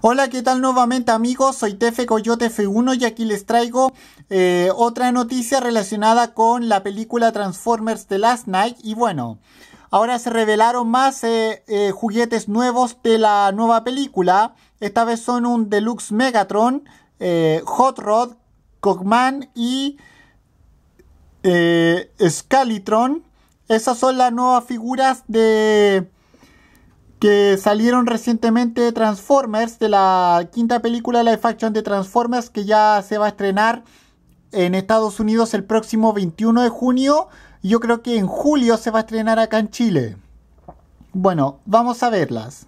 Hola, ¿qué tal nuevamente amigos? Soy Tefe Coyote F1 y aquí les traigo eh, otra noticia relacionada con la película Transformers The Last Night. Y bueno, ahora se revelaron más eh, eh, juguetes nuevos de la nueva película. Esta vez son un Deluxe Megatron, Hot Rod, Cogman y Scalitron. Esas son las nuevas figuras de que salieron recientemente Transformers, de la quinta película la Faction de Transformers que ya se va a estrenar en Estados Unidos el próximo 21 de junio. Yo creo que en julio se va a estrenar acá en Chile. Bueno, vamos a verlas.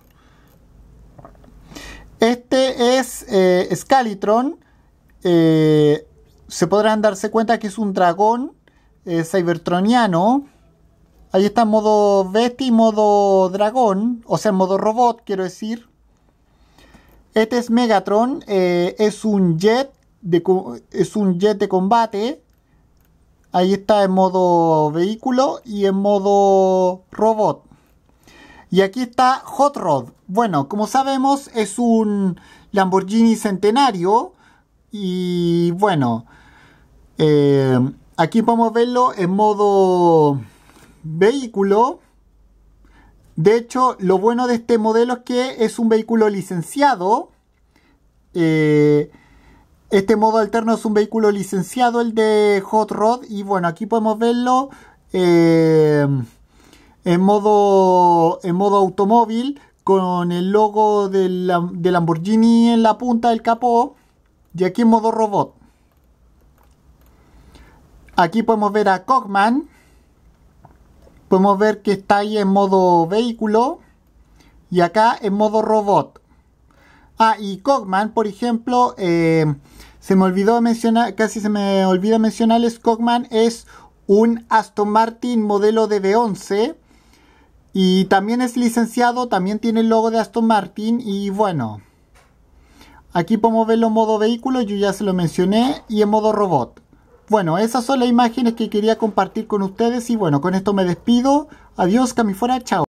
Este es eh, eh se podrán darse cuenta que es un dragón eh, cybertroniano Ahí está en modo y modo dragón, o sea, en modo robot, quiero decir. Este es Megatron, eh, es, un jet de, es un jet de combate. Ahí está en modo vehículo y en modo robot. Y aquí está Hot Rod. Bueno, como sabemos es un Lamborghini centenario. Y bueno, eh, aquí podemos verlo en modo vehículo. De hecho, lo bueno de este modelo es que es un vehículo licenciado. Eh, este modo alterno es un vehículo licenciado, el de Hot Rod. Y bueno, aquí podemos verlo eh, en, modo, en modo automóvil con el logo del de Lamborghini en la punta del capó. Y aquí en modo robot. Aquí podemos ver a Cogman podemos ver que está ahí en modo vehículo y acá en modo robot. Ah, y Cogman, por ejemplo, eh, se me olvidó mencionar, casi se me olvida mencionarles, Cogman es un Aston Martin modelo DB11 y también es licenciado, también tiene el logo de Aston Martin y bueno, aquí podemos verlo en modo vehículo, yo ya se lo mencioné, y en modo robot. Bueno, esas son las imágenes que quería compartir con ustedes y bueno, con esto me despido. Adiós, Camifora, chao.